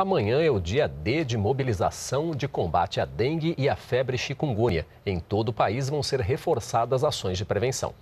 Amanhã é o dia D de mobilização de combate à dengue e à febre chikungunya. Em todo o país vão ser reforçadas ações de prevenção.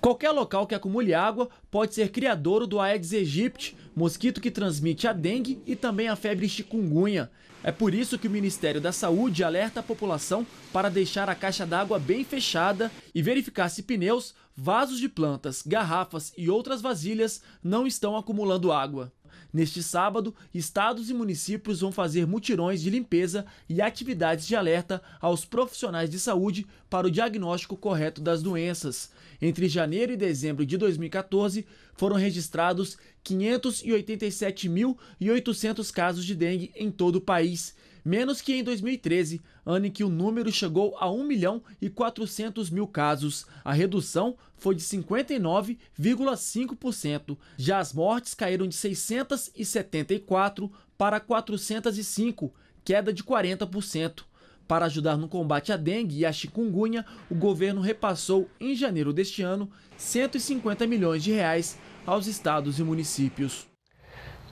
Qualquer local que acumule água pode ser criadouro do Aedes aegypti, mosquito que transmite a dengue e também a febre chikungunya. É por isso que o Ministério da Saúde alerta a população para deixar a caixa d'água bem fechada e verificar se pneus, vasos de plantas, garrafas e outras vasilhas não estão acumulando água. Neste sábado, estados e municípios vão fazer mutirões de limpeza e atividades de alerta aos profissionais de saúde para o diagnóstico correto das doenças. Entre janeiro e dezembro de 2014, foram registrados 587.800 casos de dengue em todo o país menos que em 2013, ano em que o número chegou a 1 milhão e 400 mil casos. A redução foi de 59,5%. Já as mortes caíram de 674 para 405, queda de 40%. Para ajudar no combate à dengue e à chikungunya, o governo repassou em janeiro deste ano 150 milhões de reais aos estados e municípios.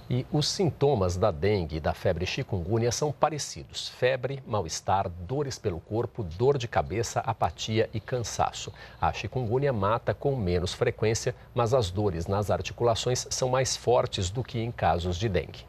E os sintomas da dengue e da febre chikungunya são parecidos: febre, mal-estar, dores pelo corpo, dor de cabeça, apatia e cansaço. A chikungunya mata com menos frequência, mas as dores nas articulações são mais fortes do que em casos de dengue.